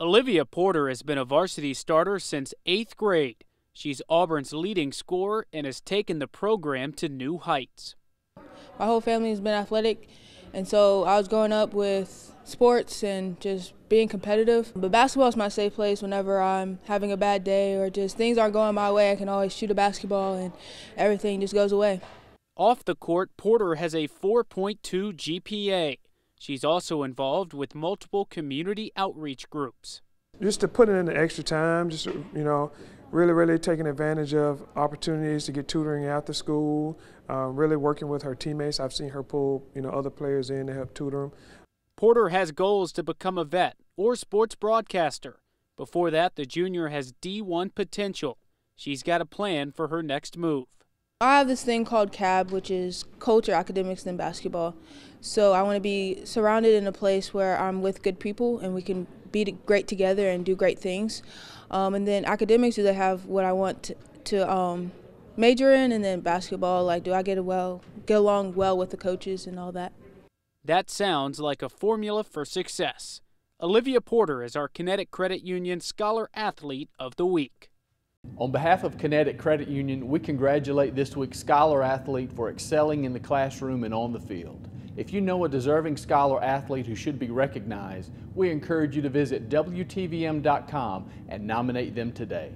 Olivia Porter has been a varsity starter since eighth grade. She's Auburn's leading scorer and has taken the program to new heights. My whole family has been athletic, and so I was growing up with sports and just being competitive. But basketball is my safe place whenever I'm having a bad day or just things aren't going my way. I can always shoot a basketball and everything just goes away. Off the court, Porter has a 4.2 GPA She's also involved with multiple community outreach groups. Just to put in the extra time, just, you know, really, really taking advantage of opportunities to get tutoring after school, um, really working with her teammates. I've seen her pull, you know, other players in to help tutor them. Porter has goals to become a vet or sports broadcaster. Before that, the junior has D1 potential. She's got a plan for her next move. I have this thing called CAB, which is culture, academics, and basketball. So I want to be surrounded in a place where I'm with good people and we can be great together and do great things. Um, and then academics, do they have what I want to, to um, major in? And then basketball, like do I get well, get along well with the coaches and all that? That sounds like a formula for success. Olivia Porter is our Kinetic Credit Union Scholar Athlete of the Week. On behalf of Kinetic Credit Union, we congratulate this week's Scholar Athlete for excelling in the classroom and on the field. If you know a deserving Scholar Athlete who should be recognized, we encourage you to visit WTVM.com and nominate them today.